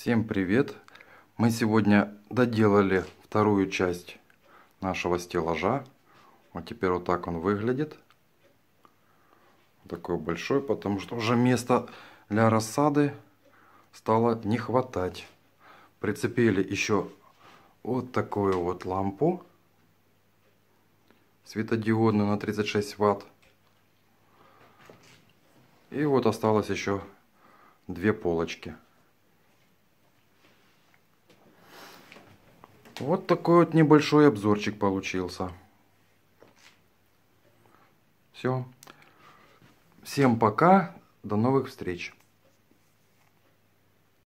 Всем привет! Мы сегодня доделали вторую часть нашего стеллажа. Вот теперь вот так он выглядит. Такой большой, потому что уже места для рассады стало не хватать. Прицепили еще вот такую вот лампу светодиодную на 36 ватт. И вот осталось еще две полочки. Вот такой вот небольшой обзорчик получился. Все. Всем пока. До новых встреч.